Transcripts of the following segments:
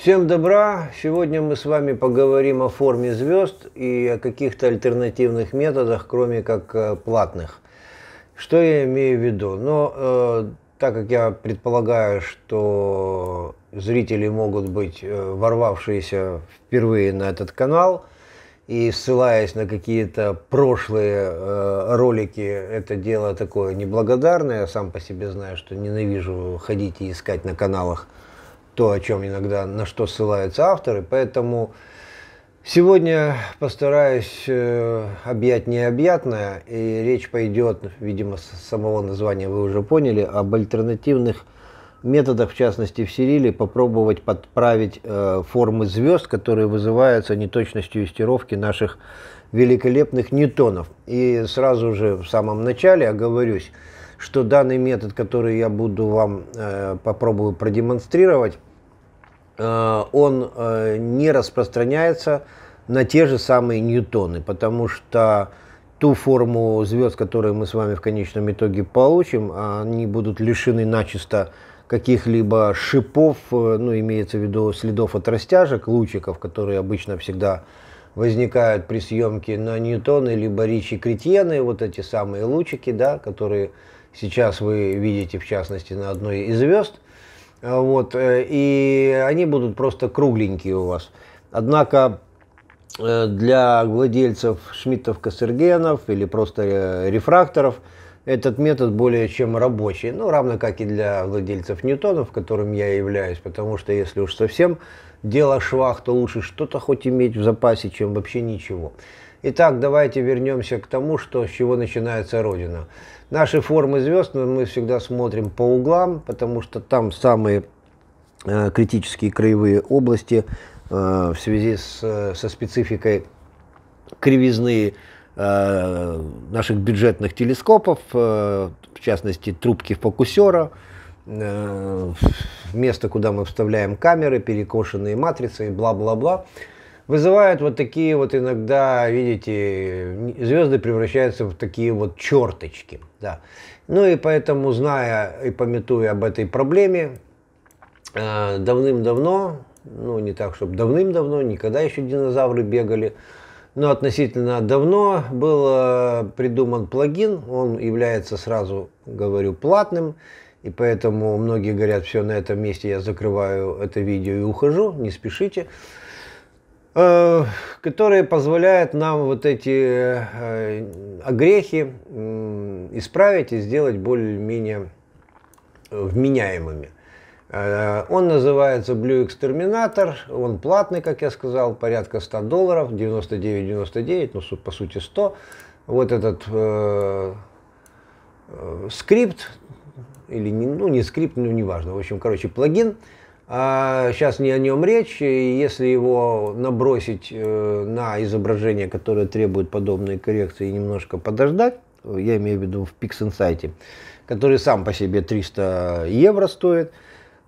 Всем добра! Сегодня мы с вами поговорим о форме звезд и о каких-то альтернативных методах, кроме как э, платных. Что я имею в виду? Но ну, э, так как я предполагаю, что зрители могут быть э, ворвавшиеся впервые на этот канал и ссылаясь на какие-то прошлые э, ролики, это дело такое неблагодарное. Я сам по себе знаю, что ненавижу ходить и искать на каналах то, о чем иногда, на что ссылаются авторы, поэтому сегодня постараюсь э, объять необъятное, и речь пойдет, видимо, с самого названия вы уже поняли, об альтернативных методах, в частности в Сириле, попробовать подправить э, формы звезд, которые вызываются неточностью юстировки наших великолепных ньютонов. И сразу же в самом начале оговорюсь, что данный метод, который я буду вам э, попробую продемонстрировать, Э, он э, не распространяется на те же самые ньютоны, потому что ту форму звезд, которые мы с вами в конечном итоге получим, они будут лишены начисто каких-либо шипов, э, ну, имеется в виду следов от растяжек, лучиков, которые обычно всегда возникают при съемке на ньютоны, либо ричи кретьены, вот эти самые лучики, да, которые сейчас вы видите, в частности, на одной из звезд – а, вот, э, и они будут просто кругленькие у вас. Однако э, для владельцев шмидтов-кассергенов или просто э, рефракторов этот метод более чем рабочий. Ну, равно как и для владельцев ньютонов, которым я являюсь, потому что если уж совсем дело швах, то лучше что-то хоть иметь в запасе, чем вообще ничего. Итак, давайте вернемся к тому, что, с чего начинается Родина. Наши формы звезд ну, мы всегда смотрим по углам, потому что там самые э, критические краевые области э, в связи с, э, со спецификой кривизны э, наших бюджетных телескопов, э, в частности трубки фокусера, э, место, куда мы вставляем камеры, перекошенные матрицы и бла-бла-бла вызывает вот такие вот иногда, видите, звезды превращаются в такие вот черточки. Да. Ну и поэтому, зная и пометуя об этой проблеме, э, давным-давно, ну не так, чтобы давным-давно, никогда еще динозавры бегали, но относительно давно был э, придуман плагин, он является сразу, говорю, платным, и поэтому многие говорят, все, на этом месте я закрываю это видео и ухожу, не спешите. Э, которые позволяет нам вот эти огрехи э, э, исправить и сделать более-менее вменяемыми. Он называется Blue Exterminator, он платный, как я сказал, порядка 100 долларов, 99-99, ну, по сути 100. Вот этот э, скрипт, или не, ну, не скрипт, ну, неважно, в общем, короче, плагин – сейчас а не о нем речь. если его набросить э, на изображение, которое требует подобной коррекции, и немножко подождать, я имею в виду в PixInsight, который сам по себе 300 евро стоит,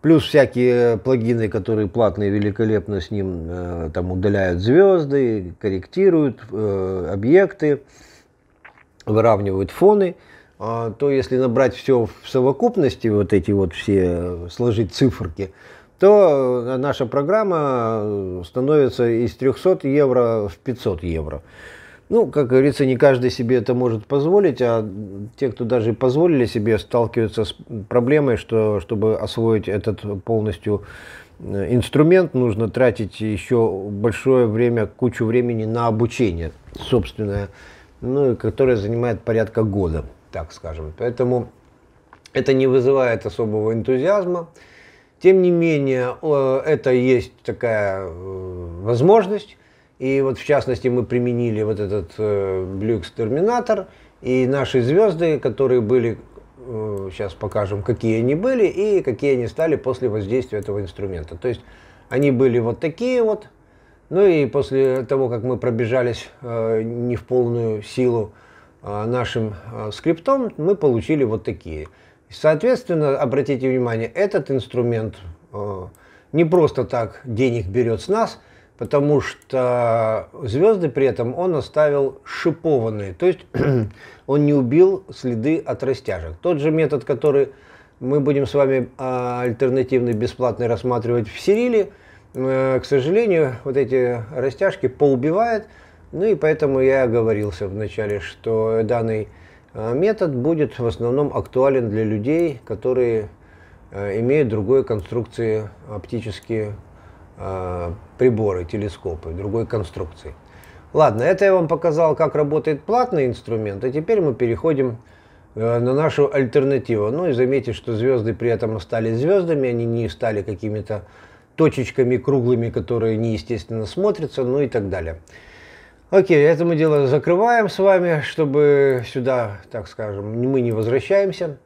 плюс всякие плагины, которые платные, великолепно с ним э, там удаляют звезды, корректируют э, объекты, выравнивают фоны, а то если набрать все в совокупности, вот эти вот все, сложить циферки, то э, наша программа э, становится из 300 евро в 500 евро. Ну, как говорится, не каждый себе это может позволить, а те, кто даже позволили себе, сталкиваются с проблемой, что чтобы освоить этот полностью э, инструмент, нужно тратить еще большое время, кучу времени на обучение собственное, ну, которое занимает порядка года, так скажем. Поэтому это не вызывает особого энтузиазма. Тем не менее, это есть такая э, возможность. И вот в частности мы применили вот этот Блюкс-терминатор, э, и наши звезды, которые были, э, сейчас покажем, какие они были и какие они стали после воздействия этого инструмента. То есть они были вот такие вот, ну и после того, как мы пробежались не в полную силу нашим скриптом, мы получили вот такие. Соответственно, обратите внимание, этот инструмент э, не просто так денег берет с нас, потому что звезды при этом он оставил шипованные, то есть он не убил следы от растяжек. Тот же метод, который мы будем с вами а, альтернативный, бесплатный рассматривать в Сириле, э, к сожалению, вот эти растяжки поубивает, ну и поэтому я оговорился вначале, что данный а, метод будет в основном актуален для людей, которые а, имеют другой конструкции оптические а, приборы, телескопы, другой конструкции. Ладно, это я вам показал, как работает платный инструмент, а теперь мы переходим э, на нашу альтернативу. Ну и заметьте, что звезды при этом остались звездами, они не стали какими-то точечками круглыми, которые неестественно смотрятся, ну и так далее. Окей, это мы дело закрываем с вами, чтобы сюда, так скажем, мы не возвращаемся.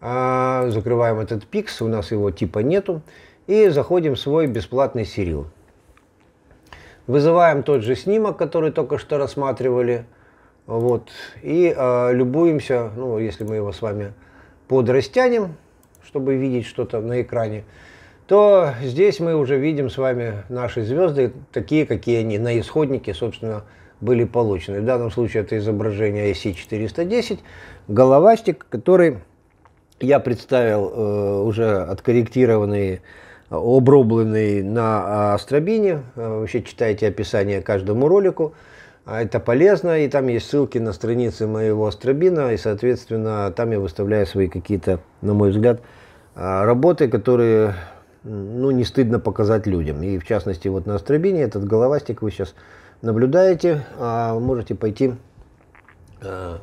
А закрываем этот пикс, у нас его типа нету. И заходим в свой бесплатный серил. Вызываем тот же снимок, который только что рассматривали. Вот, и э, любуемся, ну, если мы его с вами подрастянем, чтобы видеть что-то на экране, то здесь мы уже видим с вами наши звезды, такие, какие они на исходнике, собственно, были получены. В данном случае это изображение IC410, головастик, который я представил э, уже откорректированный, обробленный на астробине. Э, вообще читайте описание каждому ролику. А это полезно, и там есть ссылки на страницы моего астробина, и, соответственно, там я выставляю свои какие-то, на мой взгляд, э, работы, которые ну, не стыдно показать людям. И в частности, вот на Остробине этот головастик вы сейчас наблюдаете, а можете пойти э,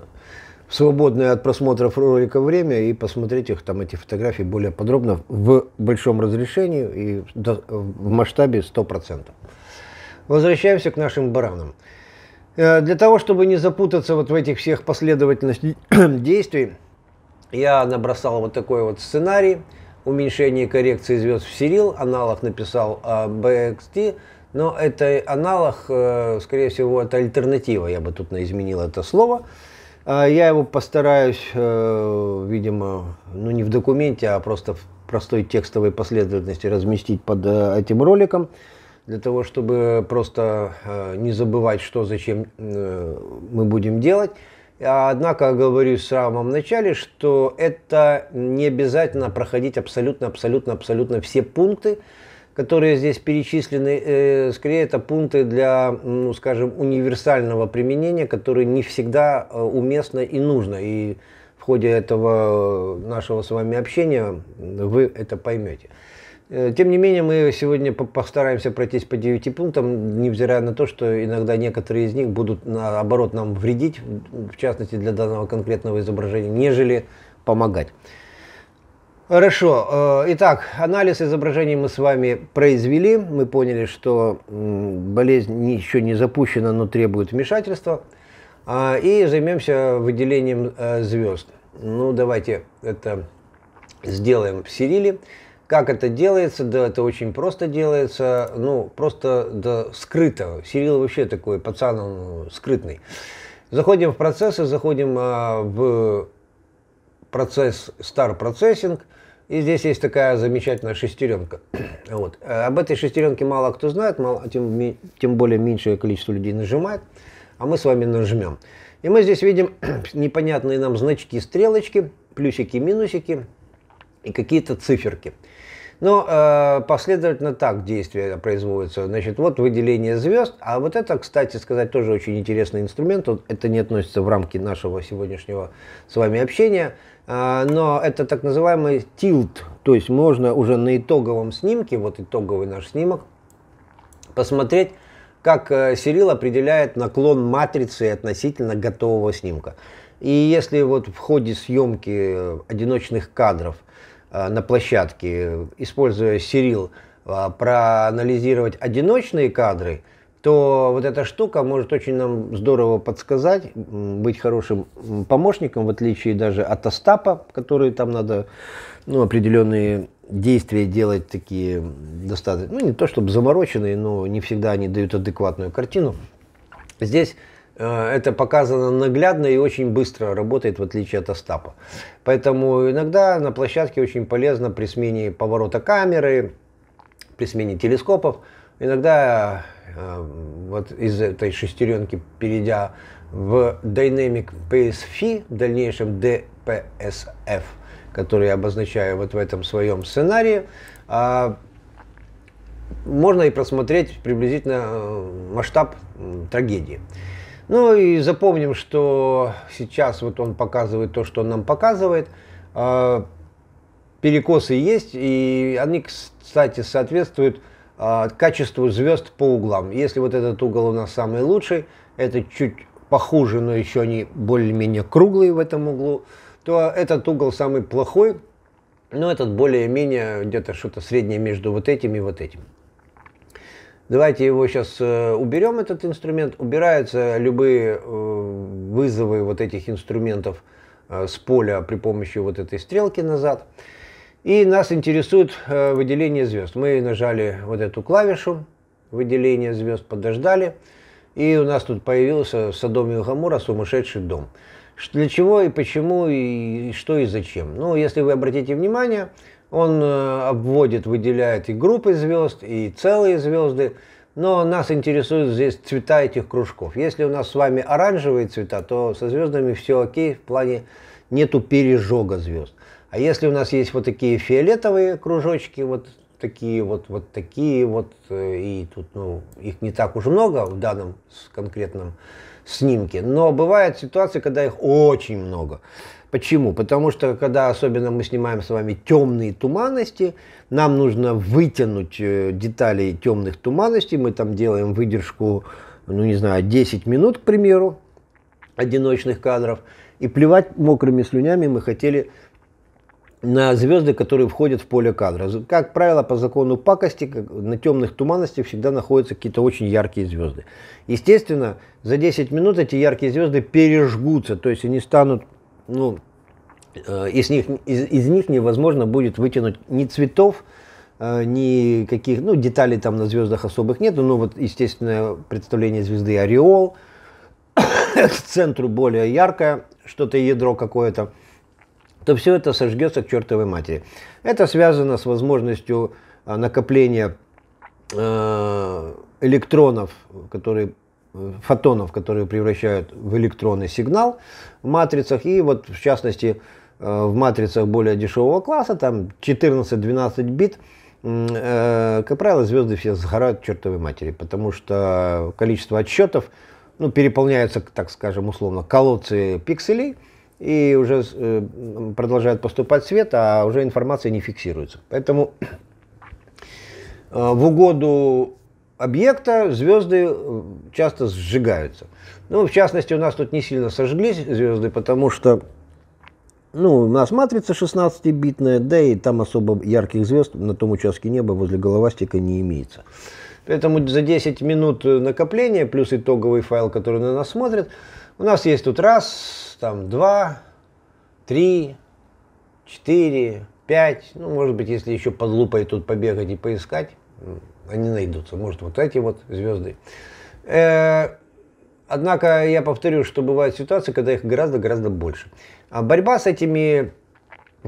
в свободное от просмотров ролика время и посмотреть их, там эти фотографии более подробно в большом разрешении и в масштабе 100%. Возвращаемся к нашим баранам. Э, для того, чтобы не запутаться вот в этих всех последовательностях действий, я набросал вот такой вот сценарий – уменьшение коррекции звезд в Сирил, аналог написал о э, BXT, но это аналог, э, скорее всего, это альтернатива, я бы тут изменил это слово. Э, я его постараюсь, видимо, ну не в документе, а просто в простой текстовой последовательности разместить под этим роликом, для того, чтобы просто не забывать, что зачем мы будем делать. Однако говорю с самом начале, что это не обязательно проходить абсолютно, абсолютно, абсолютно все пункты, которые здесь перечислены. Э, скорее, это пункты для, ну, скажем, универсального применения, которые не всегда э, уместно и нужно. И в ходе этого э, нашего с вами общения вы это поймете. Э, тем не менее, мы сегодня постараемся пройтись по 9 пунктам, невзирая на то, что иногда некоторые из них будут, наоборот, нам вредить, в частности, для данного конкретного изображения, нежели помогать. Хорошо. Э, итак, анализ изображений мы с вами произвели. Мы поняли, что болезнь еще не запущена, но требует вмешательства. А, и займемся выделением э, звезд. Ну, давайте это сделаем в Сириле. Как это делается? Да, это очень просто делается. Ну, просто да, скрыто. Сирил вообще такой пацан, он ну, скрытный. Заходим в процессы, заходим а, в процесс Star Processing. И здесь есть такая замечательная шестеренка. Вот. Об этой шестеренке мало кто знает, мало, тем, тем более меньшее количество людей нажимает. А мы с вами нажмем. И мы здесь видим непонятные нам значки, стрелочки, плюсики, минусики и какие-то циферки. Но ну, э, последовательно так действия производятся. Значит, вот выделение звезд. А вот это, кстати сказать, тоже очень интересный инструмент. Это не относится в рамки нашего сегодняшнего с вами общения. Э, но это так называемый тилт. То есть можно уже на итоговом снимке, вот итоговый наш снимок, посмотреть, как э, Сирил определяет наклон матрицы относительно готового снимка. И если вот в ходе съемки одиночных кадров – Э, на площадке, используя Сирил, э, проанализировать одиночные кадры, то вот эта штука может очень нам здорово подсказать, быть хорошим помощником, в отличие даже от Остапа, который там надо ну, определенные действия делать такие достаточно, ну не то чтобы замороченные, но не всегда они дают адекватную картину. Здесь Э, это показано наглядно и очень быстро работает, в отличие от Остапа. Поэтому иногда на площадке очень полезно при смене поворота камеры, при смене телескопов, иногда э, вот из этой шестеренки, перейдя в Dynamic PSF, в дальнейшем DPSF, который я обозначаю вот в этом своем сценарии, а, можно и просмотреть приблизительно э, масштаб трагедии. Ну и запомним, что сейчас вот он показывает то, что он нам показывает. А, перекосы есть, и они, кстати, соответствуют а, качеству звезд по углам. Если вот этот угол у нас самый лучший, это чуть похуже, но еще они более-менее круглые в этом углу, то этот угол самый плохой, но этот более-менее где-то что-то среднее между вот этим и вот этим давайте его сейчас э, уберем, этот инструмент. Убираются любые э, вызовы вот этих инструментов э, с поля при помощи вот этой стрелки назад. И нас интересует выделение звезд. Мы нажали вот эту клавишу, выделение звезд, подождали. И у нас тут появился Содом и Гамора «Сумасшедший дом». Для чего и почему, и что и зачем. Ну, если вы обратите внимание, он э, обводит, выделяет и группы звезд, и целые звезды. Но нас интересуют здесь цвета этих кружков. Если у нас с вами оранжевые цвета, то со звездами все окей, в плане нету пережога звезд. А если у нас есть вот такие фиолетовые кружочки, вот такие вот, вот такие вот, э, и тут ну, их не так уж много в данном конкретном снимке, но бывают ситуации, когда их очень много. Почему? Потому что когда особенно мы снимаем с вами темные туманности, нам нужно вытянуть э, детали темных туманностей. Мы там делаем выдержку, ну не знаю, 10 минут, к примеру, одиночных кадров. И плевать мокрыми слюнями мы хотели на звезды, которые входят в поле кадра. Как правило, по закону пакости, на темных туманностях всегда находятся какие-то очень яркие звезды. Естественно, за 10 минут эти яркие звезды пережгутся, то есть они станут ну, э, из них, из, из них невозможно будет вытянуть ни цветов, э, ни каких, ну, деталей там на звездах особых нету, но вот, естественно, представление звезды Ореол, к центру более яркое, что-то ядро какое-то, то все это сожгется к чертовой матери. Это связано с возможностью э, накопления электронов, которые фотонов, которые превращают в электронный сигнал в матрицах. И вот в частности э, в матрицах более дешевого класса, там 14-12 бит, э, как правило, звезды все сгорают к чертовой матери, потому что количество отсчетов ну, переполняются, так скажем, условно, колодцы пикселей, и уже э, продолжает поступать свет, а уже информация не фиксируется. Поэтому в угоду объекта звезды э, часто сжигаются. Ну, в частности, у нас тут не сильно сожглись звезды, потому что ну, у нас матрица 16-битная, да и там особо ярких звезд на том участке неба возле головастика не имеется. Поэтому за 10 минут э, накопления плюс итоговый файл, который на нас смотрит, у нас есть тут раз, там два, три, четыре, пять, ну, может быть, если еще под лупой тут побегать и поискать, они найдутся. Может, вот эти вот звезды. Э, однако я повторю, что бывают ситуации, когда их гораздо-гораздо больше. А борьба с этими,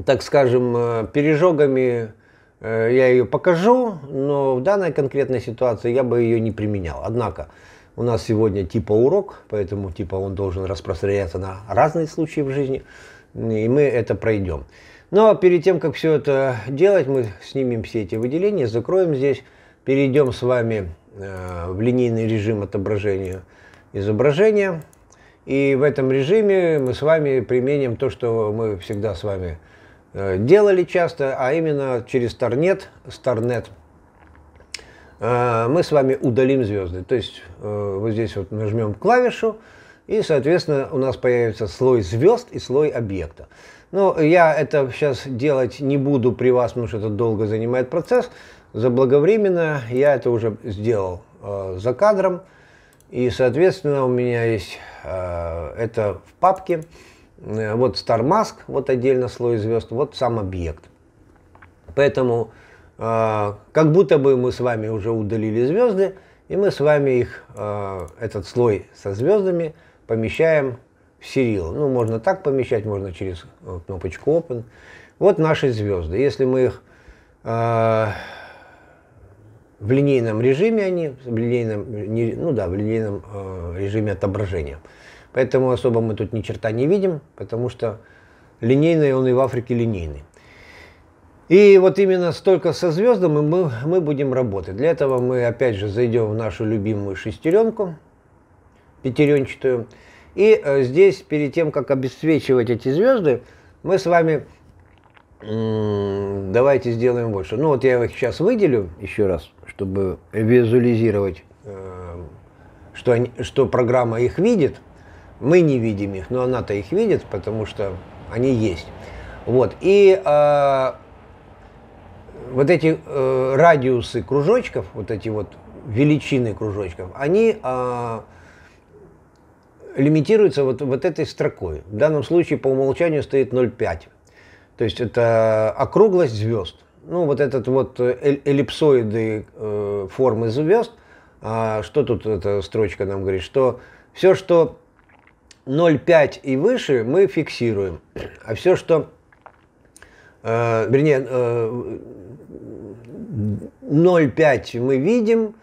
так скажем, э, пережогами, э, я ее покажу, но в данной конкретной ситуации я бы ее не применял. Однако у нас сегодня типа урок, поэтому типа он должен распространяться на разные случаи в жизни, и мы это пройдем. Но перед тем, как все это делать, мы снимем все эти выделения, закроем здесь перейдем с вами э, в линейный режим отображения изображения. И в этом режиме мы с вами применим то, что мы всегда с вами э, делали часто, а именно через StarNet. StarNet э, мы с вами удалим звезды. То есть вот здесь вот нажмем клавишу, и, соответственно, у нас появится слой звезд и слой объекта. Но я это сейчас делать не буду при вас, потому что это долго занимает процесс заблаговременно. Я это уже сделал э, за кадром. И, соответственно, у меня есть э, это в папке. Э, вот Star Mask, вот отдельно слой звезд, вот сам объект. Поэтому э, как будто бы мы с вами уже удалили звезды, и мы с вами их, э, этот слой со звездами, помещаем в сериал. Ну, можно так помещать, можно через э, кнопочку Open. Вот наши звезды. Если мы их э, в линейном режиме они, в линейном, ну да, в линейном э, режиме отображения. Поэтому особо мы тут ни черта не видим, потому что линейный он и в Африке линейный. И вот именно столько со звездами мы, мы будем работать. Для этого мы опять же зайдем в нашу любимую шестеренку, пятеренчатую. И э, здесь, перед тем, как обесцвечивать эти звезды, мы с вами давайте сделаем вот что. Ну вот я их сейчас выделю еще раз, чтобы визуализировать, э, что, они, что программа их видит. Мы не видим их, но она-то их видит, потому что они есть. Вот. И э, вот эти э, радиусы кружочков, вот эти вот величины кружочков, они э, лимитируются вот, вот этой строкой. В данном случае по умолчанию стоит 0,5. То есть это округлость звезд. Ну, вот этот вот э, э, эллипсоиды э, формы звезд, а что тут эта строчка нам говорит, что все, что 0,5 и выше, мы фиксируем, а все, что, э, вернее, э, 0,5 мы видим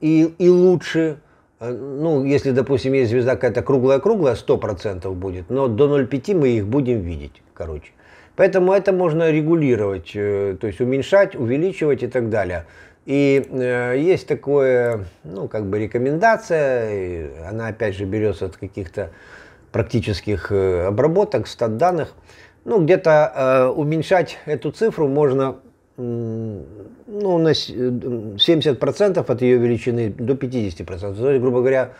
и, и лучше, э, ну, если, допустим, есть звезда какая-то круглая-круглая, 100% будет, но до 0,5 мы их будем видеть, короче. Поэтому это можно регулировать, э, то есть уменьшать, увеличивать и так далее. И э, есть такое, ну, как бы рекомендация, она опять же берется от каких-то практических э, обработок, стат данных. Ну, где-то э, уменьшать эту цифру можно ну, на 70% э, от ее величины до 50%. То есть, грубо говоря,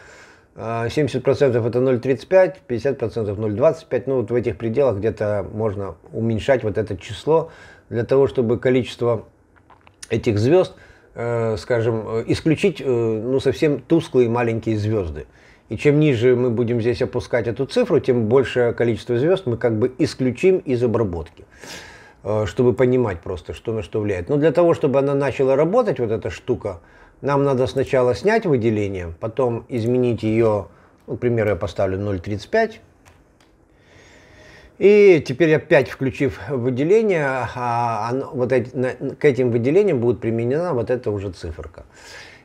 70% а, это 0,35, 50% 0,25. Ну, вот в этих пределах где-то можно уменьшать вот это число для того, чтобы количество этих звезд, э, скажем, э, исключить э, ну, совсем тусклые маленькие звезды. И чем ниже мы будем здесь опускать эту цифру, тем большее количество звезд мы как бы исключим из обработки, чтобы понимать просто, что на что влияет. Но для того, чтобы она начала работать, вот эта штука, нам надо сначала снять выделение, потом изменить ее, ну, к примеру, я поставлю 0,35. И теперь опять включив выделение, а, а, оно, вот эти, на, к этим выделениям будет применена вот эта уже циферка.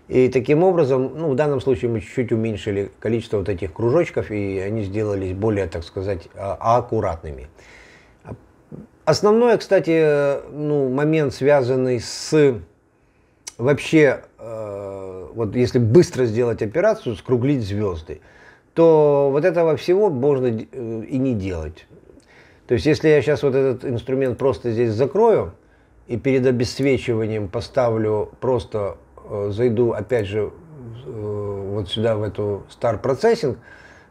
И таким образом, ну, в данном случае мы чуть-чуть уменьшили количество вот этих кружочков, и они сделались более, так сказать, а, аккуратными. Основной, кстати, ну, момент, связанный с вообще Э, вот если быстро сделать операцию, скруглить звезды, то вот этого всего можно э, и не делать. То есть если я сейчас вот этот инструмент просто здесь закрою и перед обесцвечиванием поставлю просто э, зайду опять же вот сюда в эту Star Processing,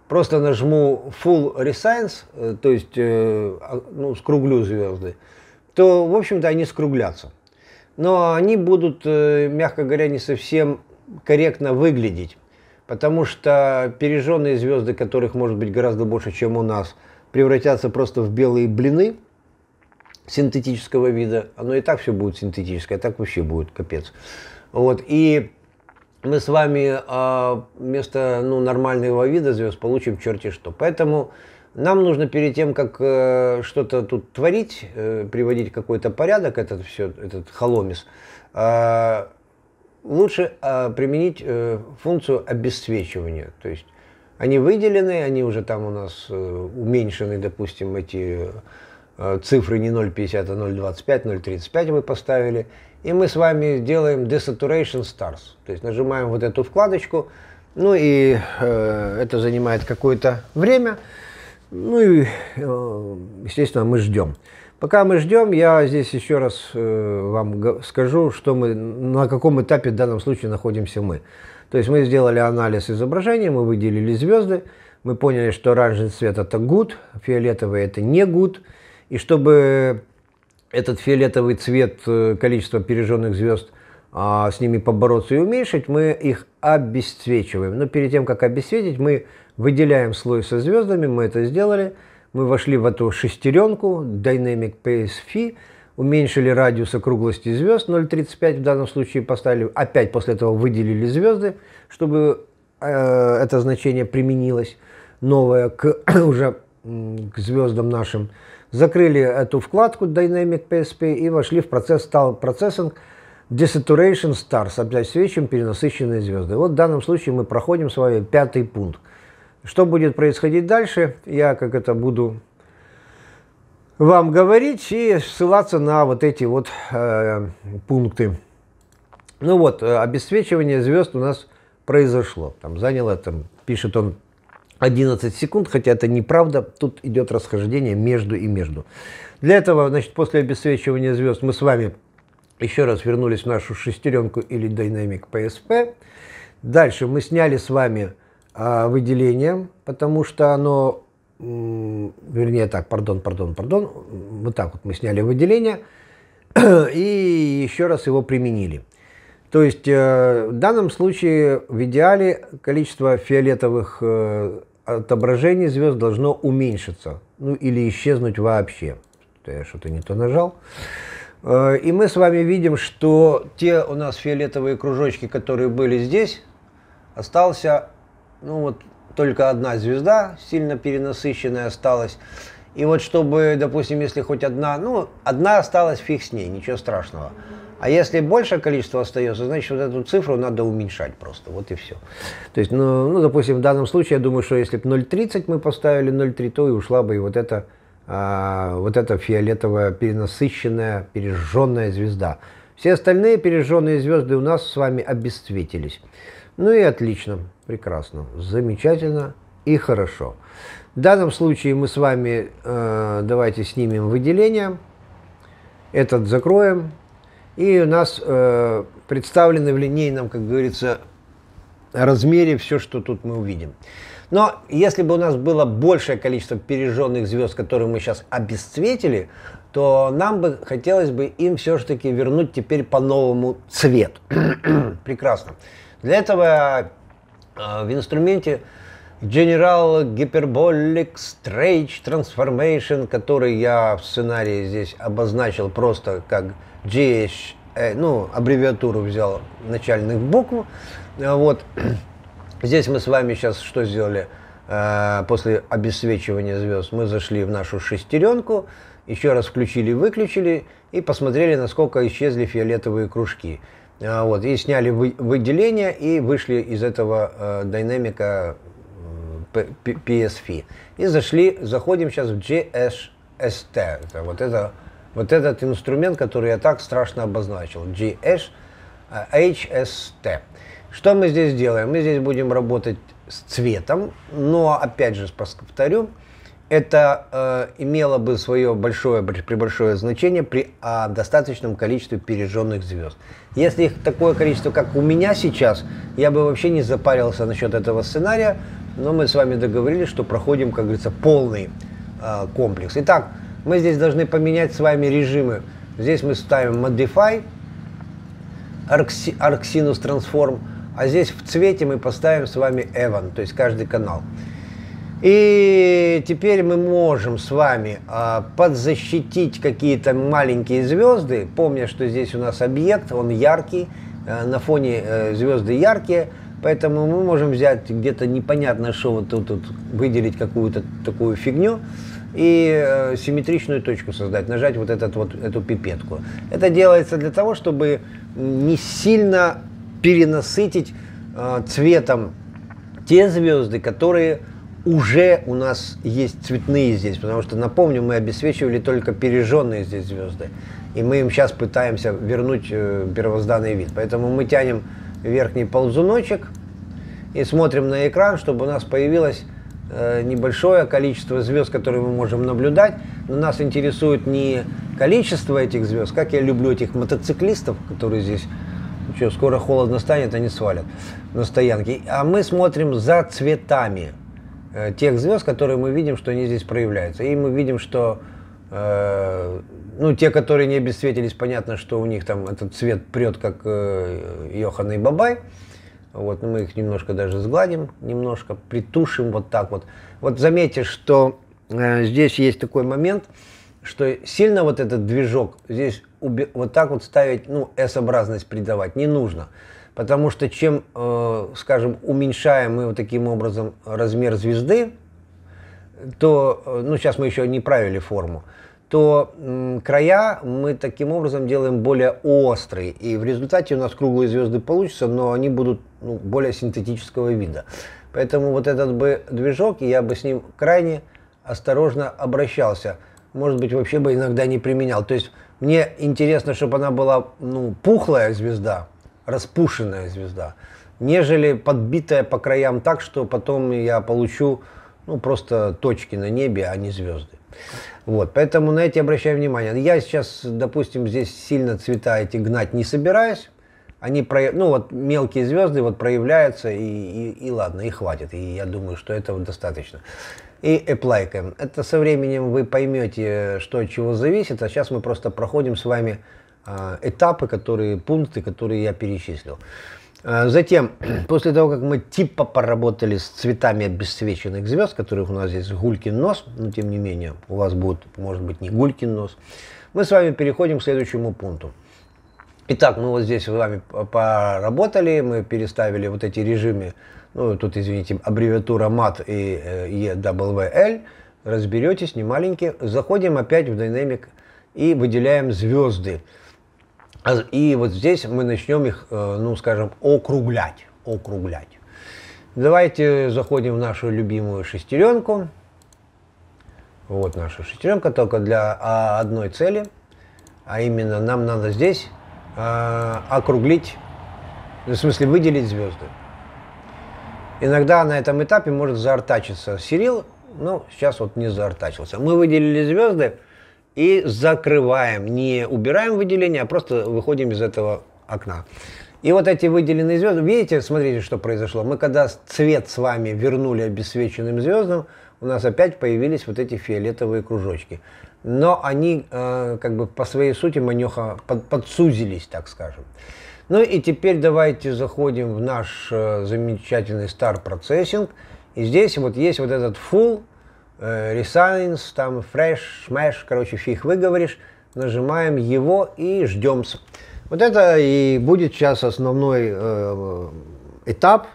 просто нажму Full Resize, то есть а, ну, скруглю звезды, то в общем-то они скруглятся но они будут, э, мягко говоря, не совсем корректно выглядеть, потому что пережженные звезды, которых может быть гораздо больше, чем у нас, превратятся просто в белые блины синтетического вида. Оно и так все будет синтетическое, а так вообще будет капец. Вот, и мы с вами а, вместо ну, нормального вида звезд получим черти что. Поэтому нам нужно перед тем, как э, что-то тут творить, э, приводить какой-то порядок, этот все, этот холомис, э, лучше э, применить э, функцию обесцвечивания. То есть они выделены, они уже там у нас э, уменьшены, допустим, эти э, цифры не 0,50, а 0,25, 0,35 мы поставили. И мы с вами делаем Desaturation Stars. То есть нажимаем вот эту вкладочку, ну и э, это занимает какое-то время. Ну и, э, естественно, мы ждем. Пока мы ждем, я здесь еще раз э, вам скажу, что мы, на каком этапе в данном случае находимся мы. То есть мы сделали анализ изображения, мы выделили звезды, мы поняли, что оранжевый цвет это good, фиолетовый это не good. И чтобы этот фиолетовый цвет, э, количество пережженных звезд а, с ними побороться и уменьшить, мы их обесцвечиваем. Но перед тем, как обесцветить, мы Выделяем слой со звездами, мы это сделали. Мы вошли в эту шестеренку, Dynamic PSF, уменьшили радиус округлости звезд, 0,35 в данном случае поставили, опять после этого выделили звезды, чтобы э, это значение применилось новое к уже к звездам нашим. Закрыли эту вкладку Dynamic PSP и вошли в процесс стал процессинг Desaturation Stars, опять свечим перенасыщенные звезды. Вот в данном случае мы проходим с вами пятый пункт. Что будет происходить дальше, я как это буду вам говорить и ссылаться на вот эти вот э, пункты. Ну вот, э, обеспечивание звезд у нас произошло. Там заняло, там, пишет он, 11 секунд, хотя это неправда, тут идет расхождение между и между. Для этого, значит, после обесцвечивания звезд мы с вами еще раз вернулись в нашу шестеренку или Dynamic PSP. Дальше мы сняли с вами а, выделением, потому что оно, вернее так, пардон, пардон, пардон, вот так вот мы сняли выделение и еще раз его применили. То есть э, в данном случае в идеале количество фиолетовых э, отображений звезд должно уменьшиться, ну или исчезнуть вообще. Я что-то не то нажал. Э, и мы с вами видим, что те у нас фиолетовые кружочки, которые были здесь, остался ну вот только одна звезда сильно перенасыщенная осталась. И вот чтобы, допустим, если хоть одна, ну, одна осталась, фиг с ней, ничего страшного. А если большее количество остается, значит, вот эту цифру надо уменьшать просто, вот и все. То есть, ну, ну допустим, в данном случае, я думаю, что если бы 0,30 мы поставили 0,3, то и ушла бы и вот эта, а, вот эта фиолетовая перенасыщенная, пережженная звезда. Все остальные пережженные звезды у нас с вами обесцветились. Ну и отлично прекрасно, замечательно и хорошо. В данном случае мы с вами э, давайте снимем выделение, этот закроем, и у нас э, представлены в линейном, как говорится, размере все, что тут мы увидим. Но если бы у нас было большее количество пережженных звезд, которые мы сейчас обесцветили, то нам бы хотелось бы им все-таки вернуть теперь по-новому цвет. Прекрасно. Для этого а, в инструменте General Hyperbolic Strange Transformation, который я в сценарии здесь обозначил просто как GH, э, ну, аббревиатуру взял начальных букв. А, вот. Здесь мы с вами сейчас что сделали? А, после обесвечивания звезд мы зашли в нашу шестеренку, еще раз включили-выключили и посмотрели, насколько исчезли фиолетовые кружки. А, вот, и сняли выделение, и вышли из этого динамика э, э, PSV. И зашли, заходим сейчас в GHST. Это вот, это, вот этот инструмент, который я так страшно обозначил. GHST. Что мы здесь делаем? Мы здесь будем работать с цветом, но опять же повторю, это э, имело бы свое большое, большое значение при а, достаточном количестве пережженных звезд. Если их такое количество, как у меня сейчас, я бы вообще не запарился насчет этого сценария, но мы с вами договорились, что проходим, как говорится, полный э, комплекс. Итак, мы здесь должны поменять с вами режимы. Здесь мы ставим Modify, Arcsinus Transform, а здесь в цвете мы поставим с вами Evan, то есть каждый канал. И теперь мы можем с вами а, подзащитить какие-то маленькие звезды, помня, что здесь у нас объект, он яркий, а, на фоне а, звезды яркие, поэтому мы можем взять где-то непонятно что, вот тут, тут выделить какую-то такую фигню и э, симметричную точку создать, нажать вот, этот, вот эту пипетку. Это делается для того, чтобы не сильно перенасытить э, цветом те звезды, которые уже у нас есть цветные здесь, потому что, напомню, мы обесвечивали только пережженные здесь звезды. И мы им сейчас пытаемся вернуть э, первозданный вид. Поэтому мы тянем верхний ползуночек и смотрим на экран, чтобы у нас появилось э, небольшое количество звезд, которые мы можем наблюдать. Но нас интересует не количество этих звезд, как я люблю этих мотоциклистов, которые здесь что, скоро холодно станет, они свалят на стоянке. А мы смотрим за цветами. Э, тех звезд, которые мы видим, что они здесь проявляются. И мы видим, что э, ну, те, которые не обесцветились, понятно, что у них там этот цвет прет, как э, Йохан и Бабай. Вот, мы их немножко даже сгладим, немножко притушим вот так вот. Вот заметьте, что э, здесь есть такой момент, что сильно вот этот движок здесь вот так вот ставить, ну, S-образность придавать не нужно. Потому что чем, э, скажем, уменьшаем мы вот таким образом размер звезды, то, э, ну сейчас мы еще не правили форму, то м, края мы таким образом делаем более острые. И в результате у нас круглые звезды получатся, но они будут ну, более синтетического вида. Поэтому вот этот бы движок, я бы с ним крайне осторожно обращался. Может быть, вообще бы иногда не применял. То есть мне интересно, чтобы она была ну, пухлая звезда, распушенная звезда, нежели подбитая по краям так, что потом я получу ну, просто точки на небе, а не звезды. Вот, поэтому на эти обращаю внимание. Я сейчас, допустим, здесь сильно цвета эти гнать не собираюсь. Они, про, ну вот мелкие звезды вот проявляются, и, и, и ладно, и хватит. И я думаю, что этого достаточно. И эплайкаем. Это со временем вы поймете, что от чего зависит. А сейчас мы просто проходим с вами а, этапы, которые, пункты, которые я перечислил. А, затем, после того, как мы типа поработали с цветами обесцвеченных звезд, которых у нас здесь гулькин нос, но тем не менее у вас будет, может быть, не гулькин нос, мы с вами переходим к следующему пункту. Итак, мы вот здесь с вами поработали, мы переставили вот эти режимы, ну, тут, извините, аббревиатура MAT и э, EWL, разберетесь, не маленькие. Заходим опять в Dynamic и выделяем звезды. А, и вот здесь мы начнем их, э, ну, скажем, округлять. Округлять. Давайте заходим в нашу любимую шестеренку. Вот наша шестеренка, только для а, одной цели. А именно нам надо здесь э, округлить, в смысле выделить звезды. Иногда на этом этапе может заортачиться Сирил, но ну, сейчас вот не заортачился. Мы выделили звезды, и закрываем. Не убираем выделение, а просто выходим из этого окна. И вот эти выделенные звезды, видите, смотрите, что произошло. Мы когда цвет с вами вернули обесвеченным звездам, у нас опять появились вот эти фиолетовые кружочки. Но они э, как бы по своей сути манеха под, подсузились, так скажем. Ну и теперь давайте заходим в наш э, замечательный Star Processing. И здесь вот есть вот этот Full Resines, э, там Fresh, Smash, короче, фиг выговоришь. Нажимаем его и ждем. Вот это и будет сейчас основной э, этап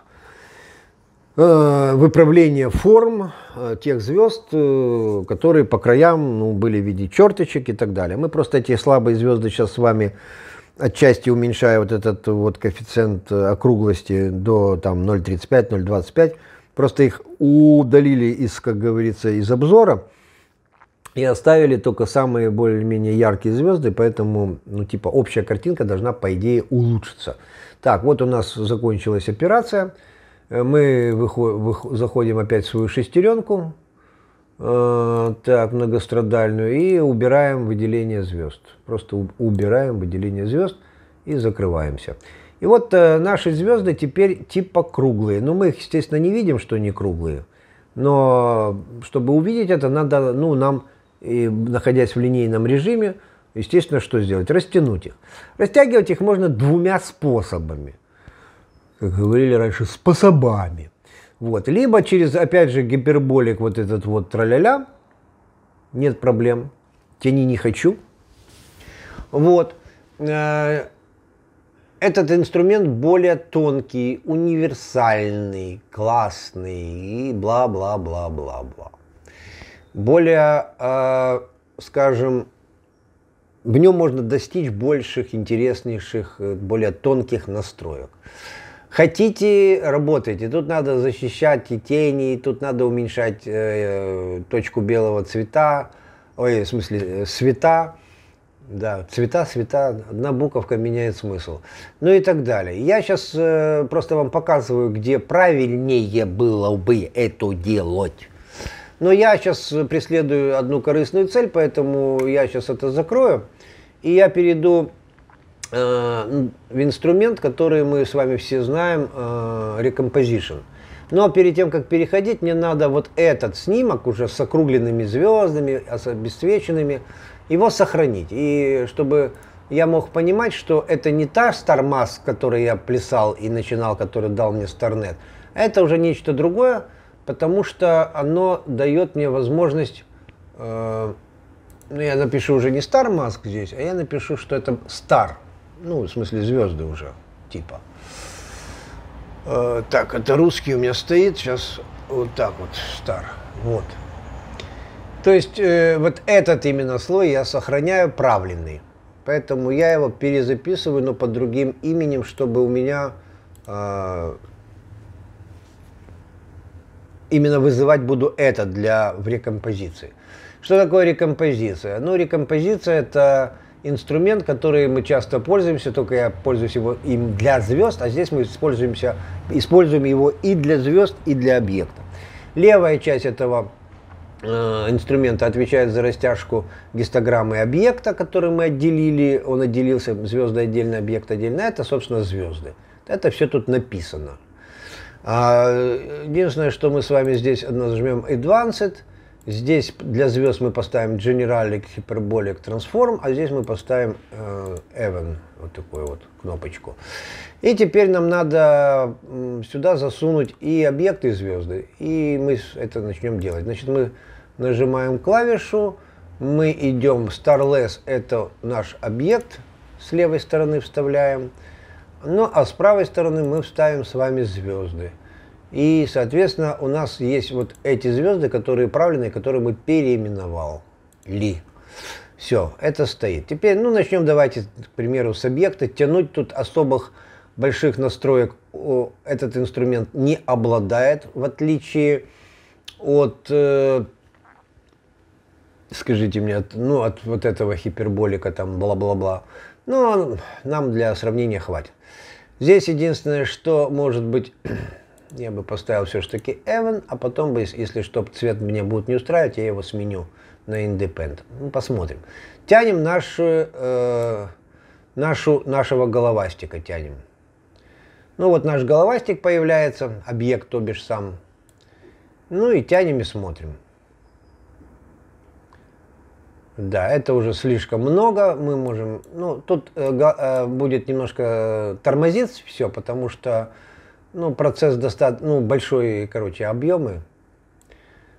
э, выправления форм э, тех звезд, э, которые по краям ну, были в виде черточек и так далее. Мы просто эти слабые звезды сейчас с вами отчасти уменьшая вот этот вот коэффициент э, округлости до там 0,35, 0,25, Просто их удалили из, как говорится, из обзора и оставили только самые более-менее яркие звезды, поэтому, ну, типа, общая картинка должна, по идее, улучшиться. Так, вот у нас закончилась операция. Э, мы заходим опять в свою шестеренку, э так, многострадальную, и убираем выделение звезд. Просто убираем выделение звезд и закрываемся. И вот э, наши звезды теперь типа круглые. Но ну, мы их, естественно, не видим, что они круглые. Но чтобы увидеть это, надо ну, нам, и, находясь в линейном режиме, естественно, что сделать? Растянуть их. Растягивать их можно двумя способами. Как говорили раньше, способами. Вот. Либо через, опять же, гиперболик вот этот вот траля-ля. Нет проблем. Тени не хочу. Вот. Э, этот инструмент более тонкий, универсальный, классный и бла-бла-бла-бла-бла. Более, э, скажем, в нем можно достичь больших, интереснейших, э, более тонких настроек. Хотите, работайте. Тут надо защищать и тени, тут надо уменьшать э, точку белого цвета, ой, в смысле, э, света да, цвета, цвета, одна буковка меняет смысл. Ну и так далее. Я сейчас э, просто вам показываю, где правильнее было бы это делать. Но я сейчас э, преследую одну корыстную цель, поэтому я сейчас это закрою. И я перейду э, в инструмент, который мы с вами все знаем, э, Recomposition. Но перед тем, как переходить, мне надо вот этот снимок уже с округленными звездами, с обесцвеченными, его сохранить. И чтобы я мог понимать, что это не та стармас, который я плясал и начинал, который дал мне Старнет, А это уже нечто другое, потому что оно дает мне возможность... Э, ну, я напишу уже не StarMask здесь, а я напишу, что это Star. Ну, в смысле, звезды уже, типа. Э, так, это русский у меня стоит. Сейчас вот так вот, Star. Вот. То есть э, вот этот именно слой я сохраняю правленный. Поэтому я его перезаписываю, но под другим именем, чтобы у меня э, именно вызывать буду этот для в рекомпозиции. Что такое рекомпозиция? Ну, рекомпозиция – это инструмент, который мы часто пользуемся, только я пользуюсь его им для звезд, а здесь мы используемся, используем его и для звезд, и для объекта. Левая часть этого Э, инструмент отвечает за растяжку гистограммы объекта, который мы отделили. Он отделился, звезды отдельно, объект отдельно. Это, собственно, звезды. Это все тут написано. А, единственное, что мы с вами здесь нажмем Advanced. Здесь для звезд мы поставим Generalic Hyperbolic Transform, а здесь мы поставим э, Even, вот такую вот кнопочку. И теперь нам надо сюда засунуть и объекты звезды, и мы это начнем делать. Значит, мы нажимаем клавишу, мы идем в starless, это наш объект, с левой стороны вставляем, ну а с правой стороны мы вставим с вами звезды. И, соответственно, у нас есть вот эти звезды, которые правленные, которые мы переименовали. Все, это стоит. Теперь, ну, начнем, давайте, к примеру, с объекта. Тянуть тут особых больших настроек этот инструмент не обладает, в отличие от э, скажите мне, от, ну, от вот этого хиперболика, там, бла-бла-бла. Но ну, нам для сравнения хватит. Здесь единственное, что может быть, я бы поставил все-таки Эван, а потом бы, если что, цвет мне будет не устраивать, я его сменю на Independent. Ну, посмотрим. Тянем нашу, э, нашу, нашего головастика, тянем. Ну вот наш головастик появляется, объект, то бишь сам. Ну и тянем и смотрим. Да, это уже слишком много. Мы можем, ну, тут э, э будет немножко тормозиться все, потому что, ну, процесс достаточно, ну, большой, короче, объемы.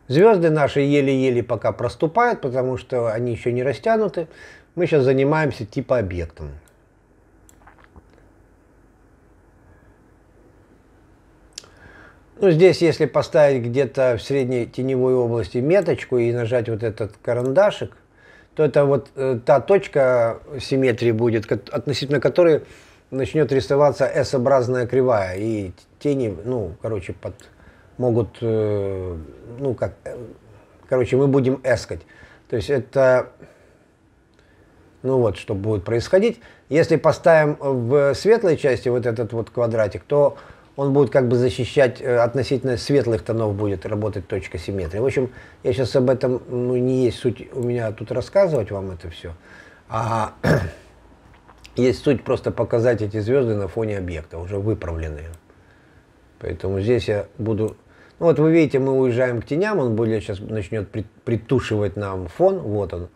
Звезды наши еле-еле пока проступают, потому что они еще не растянуты. Мы сейчас занимаемся типа объектом. Ну, здесь, если поставить где-то в средней теневой области меточку и нажать вот этот карандашик, то это вот э, та точка симметрии будет, относительно которой начнет рисоваться S-образная кривая, и тени, ну, короче, под, могут, э, ну, как, э, короче, мы будем эскать. То есть это, ну вот, что будет происходить. Если поставим в светлой части вот этот вот квадратик, то он будет как бы защищать э, относительно светлых тонов будет работать точка симметрии. В общем, я сейчас об этом, ну, не есть суть у меня тут рассказывать вам это все, а есть суть просто показать эти звезды на фоне объекта, уже выправленные. Поэтому здесь я буду... Ну вот вы видите, мы уезжаем к теням, он более сейчас начнет притушивать нам фон, вот он.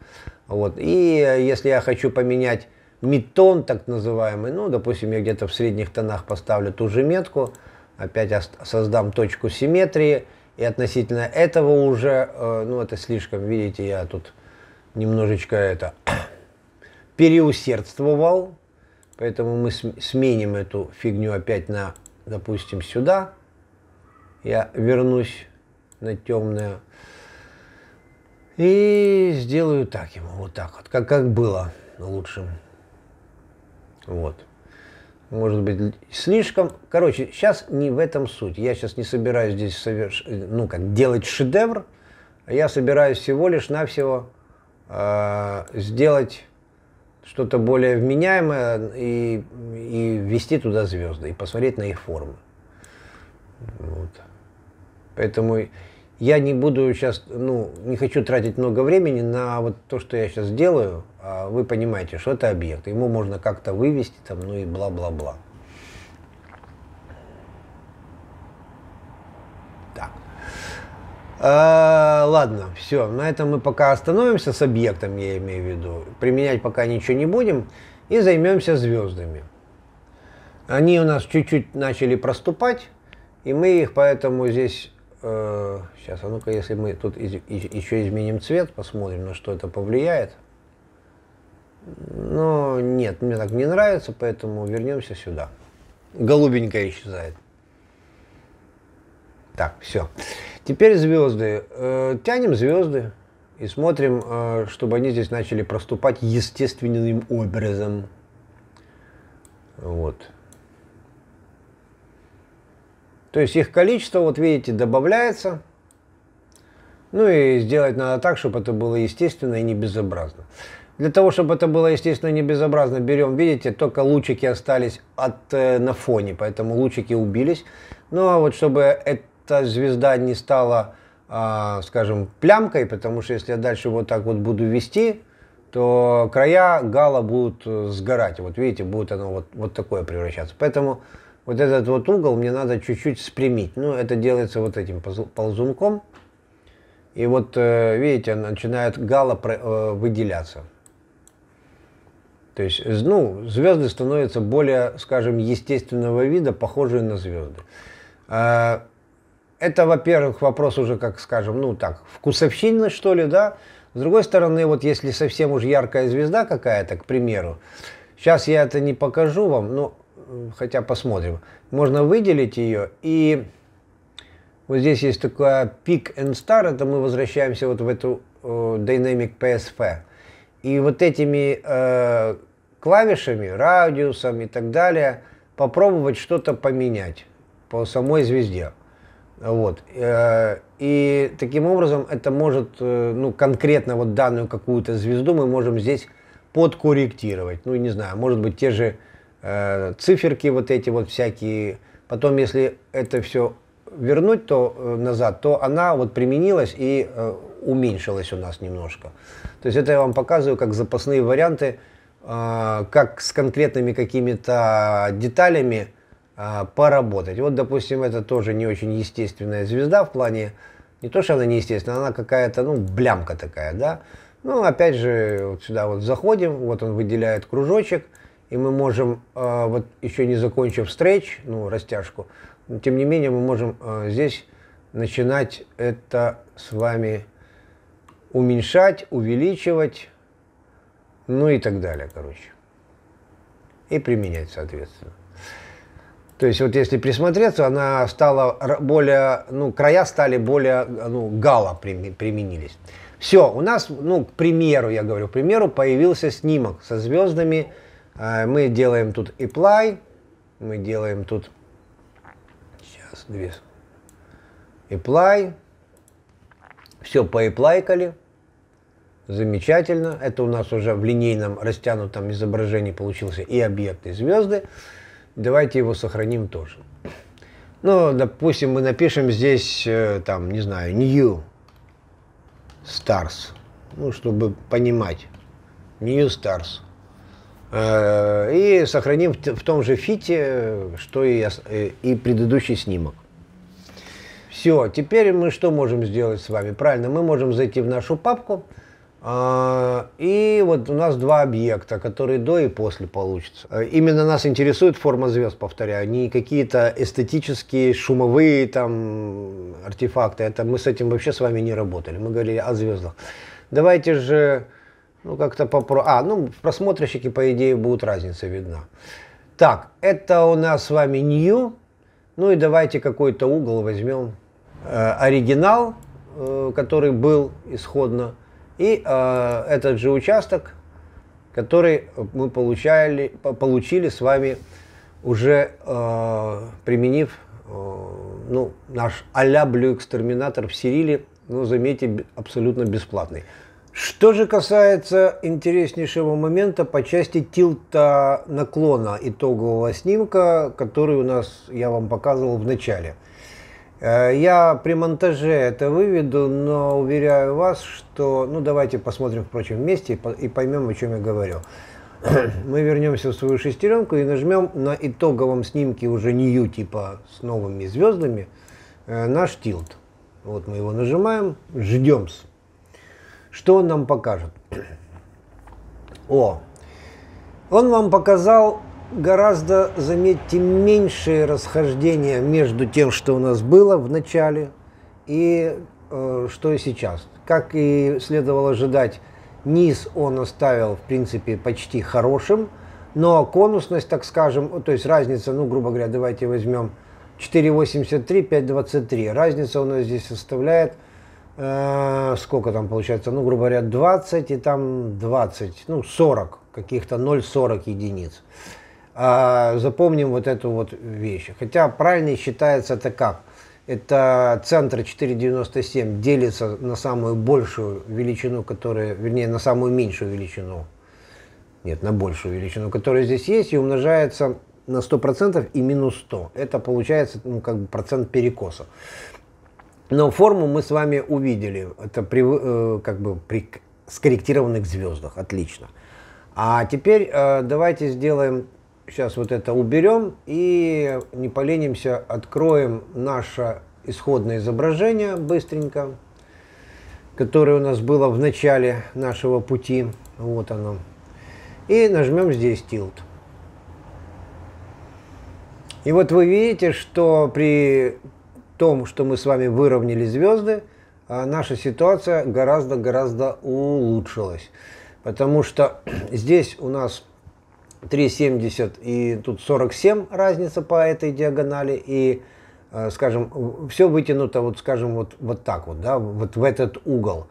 Вот. И э, если я хочу поменять метон так называемый, ну, допустим, я где-то в средних тонах поставлю ту же метку, опять создам точку симметрии, и относительно этого уже, э, ну, это слишком, видите, я тут немножечко это переусердствовал, поэтому мы сменим эту фигню опять на, допустим, сюда. Я вернусь на темное и сделаю так ему, вот так вот, как, как было лучшим вот. Может быть, слишком... Короче, сейчас не в этом суть. Я сейчас не собираюсь здесь соверш... ну, как, делать шедевр. Я собираюсь всего лишь навсего э, сделать что-то более вменяемое и, и ввести туда звезды, и посмотреть на их формы. Вот. Поэтому я не буду сейчас, ну, не хочу тратить много времени на вот то, что я сейчас делаю. А вы понимаете, что это объект. Ему можно как-то вывести, там, ну и бла-бла-бла. Так. А, ладно, все. На этом мы пока остановимся с объектом, я имею в виду. Применять пока ничего не будем. И займемся звездами. Они у нас чуть-чуть начали проступать. И мы их поэтому здесь сейчас, э, а ну-ка, если мы тут из, из, еще изменим цвет, посмотрим, на что это повлияет. Но нет, мне так не нравится, поэтому вернемся сюда. Голубенькая исчезает. Так, все. Теперь звезды. Э, тянем звезды и смотрим, э, чтобы они здесь начали проступать естественным образом. Вот. То есть их количество, вот видите, добавляется. Ну и сделать надо так, чтобы это было естественно и не безобразно. Для того, чтобы это было естественно и не безобразно, берем, видите, только лучики остались от, э, на фоне, поэтому лучики убились. Ну а вот чтобы эта звезда не стала, э, скажем, плямкой, потому что если я дальше вот так вот буду вести, то края гала будут э, сгорать. Вот видите, будет оно вот, вот такое превращаться. Поэтому вот этот вот угол мне надо чуть-чуть спрямить. Ну, это делается вот этим ползунком. И вот, э, видите, начинает гала э, выделяться. То есть, ну, звезды становятся более, скажем, естественного вида, похожие на звезды. Э, это, во-первых, вопрос уже, как скажем, ну так, вкусовщины, что ли, да? С другой стороны, вот если совсем уж яркая звезда какая-то, к примеру, сейчас я это не покажу вам, но хотя посмотрим. Можно выделить ее, и вот здесь есть такое пик and Star, это мы возвращаемся вот в эту э, Dynamic PSP. И вот этими э, клавишами, радиусом и так далее, попробовать что-то поменять по самой звезде. Вот. Э, и таким образом это может, э, ну, конкретно вот данную какую-то звезду мы можем здесь подкорректировать. Ну, не знаю, может быть, те же Э, циферки вот эти вот всякие. Потом, если это все вернуть то э, назад, то она вот применилась и э, уменьшилась у нас немножко. То есть это я вам показываю как запасные варианты, как с конкретными какими-то деталями поработать. Вот, допустим, это тоже не очень естественная звезда в плане, не то, что она неестественная, она какая-то, ну, блямка такая, да. Ну, опять же, вот сюда вот заходим, вот он выделяет кружочек – и мы можем, э, вот еще не закончив стретч, ну, растяжку, но тем не менее мы можем э, здесь начинать это с вами уменьшать, увеличивать, ну и так далее, короче. И применять, соответственно. То есть вот если присмотреться, она стала более, ну, края стали более, ну, гала применились. Все, у нас, ну, к примеру, я говорю, к примеру, появился снимок со звездами, а, мы делаем тут apply, мы делаем тут сейчас две apply, все поэплайкали, замечательно, это у нас уже в линейном растянутом изображении получился и объект, и звезды, давайте его сохраним тоже. Ну, допустим, мы напишем здесь, э, там, не знаю, new stars, ну, чтобы понимать, new stars – Э, и сохраним в том же фите, что и, э, и предыдущий снимок. Все, теперь мы что можем сделать с вами? Правильно, мы можем зайти в нашу папку, а, и вот у нас два объекта, которые до и после получатся. Э, именно нас интересует форма звезд, повторяю, а не какие-то эстетические, шумовые там артефакты. Это мы с этим вообще с вами не работали. Мы говорили о звездах. Давайте же ну, как-то попро... А, ну, просмотрщики, по идее, будут разница видна. Так, это у нас с вами New. Ну и давайте какой-то угол возьмем. Э, оригинал, э, который был исходно. И э, этот же участок, который мы получали, получили с вами уже э, применив э, ну, наш а-ля Blue Exterminator в Сириле, но ну, заметьте, абсолютно бесплатный. Что же касается интереснейшего момента по части тилта наклона итогового снимка, который у нас, я вам показывал в начале. Э, я при монтаже это выведу, но уверяю вас, что... Ну, давайте посмотрим, впрочем, вместе и поймем, о чем я говорю. Мы вернемся в свою шестеренку и нажмем на итоговом снимке уже нью, типа с новыми звездами, э, наш тилт. Вот мы его нажимаем, ждем-с. Что он нам покажет? О, он вам показал гораздо, заметьте, меньшее расхождение между тем, что у нас было в начале, и э, что и сейчас. Как и следовало ожидать, низ он оставил, в принципе, почти хорошим, но конусность, так скажем, то есть разница, ну, грубо говоря, давайте возьмем 4,83, 5,23. Разница у нас здесь составляет э, сколько там получается, ну, грубо говоря, 20 и там 20, ну, 40, каких-то 0,40 единиц. А, запомним вот эту вот вещь. Хотя правильнее считается это как? Это центр 4,97 делится на самую большую величину, которая, вернее, на самую меньшую величину. Нет, на большую величину, которая здесь есть, и умножается на 100% и минус 100. Это получается ну, как бы процент перекоса. Но форму мы с вами увидели. Это при, э, как бы при скорректированных звездах. Отлично. А теперь э, давайте сделаем... Сейчас вот это уберем и не поленимся, откроем наше исходное изображение быстренько, которое у нас было в начале нашего пути. Вот оно. И нажмем здесь тилт. И вот вы видите, что при том, что мы с вами выровняли звезды, а наша ситуация гораздо-гораздо улучшилась. Потому что здесь у нас 3,70 и тут 47 разница по этой диагонали. И, э, скажем, все вытянуто вот, скажем, вот, вот так вот, да, вот в этот угол.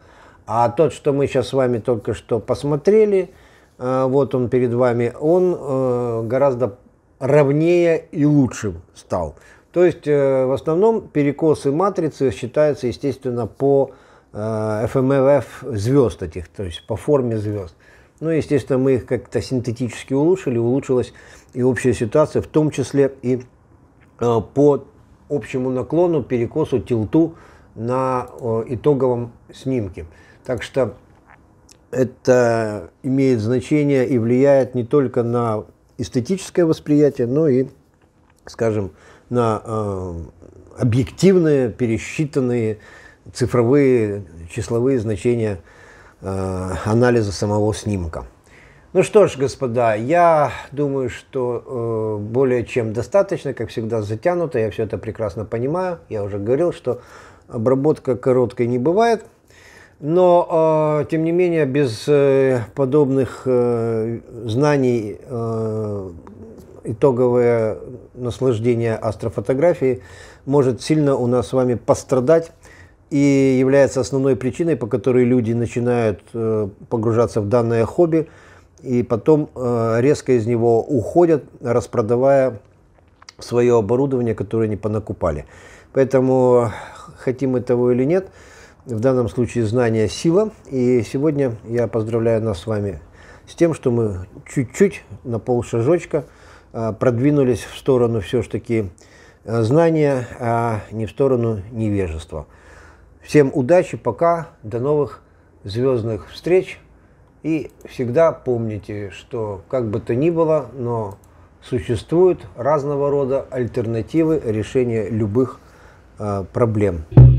А тот, что мы сейчас с вами только что посмотрели, э, вот он перед вами, он э, гораздо ровнее и лучше стал. То есть э, в основном перекосы матрицы считаются, естественно, по э, ФМЛФ эм звезд этих, то есть по форме звезд. Ну, естественно, мы их как-то синтетически улучшили, улучшилась и общая ситуация, в том числе и э, по общему наклону, перекосу, тилту на итоговом снимке. Так что это имеет значение и влияет не только на эстетическое восприятие, но и, скажем, на э, объективные, пересчитанные цифровые, числовые значения э, анализа самого снимка. Ну что ж, господа, я думаю, что э, более чем достаточно, как всегда, затянуто, я все это прекрасно понимаю. Я уже говорил, что обработка короткой не бывает. Но, э, тем не менее, без э, подобных э, знаний э, итоговое наслаждение астрофотографии может сильно у нас с вами пострадать и является основной причиной, по которой люди начинают э, погружаться в данное хобби и потом э, резко из него уходят, распродавая свое оборудование, которое они понакупали. Поэтому, хотим мы того или нет, в данном случае знание – сила. И сегодня я поздравляю нас с вами с тем, что мы чуть-чуть на полшажочка – Э, продвинулись в сторону все-таки э, знания, а не в сторону невежества. Всем удачи, пока, до новых звездных встреч. И всегда помните, что как бы то ни было, но существуют разного рода альтернативы решения любых э, проблем.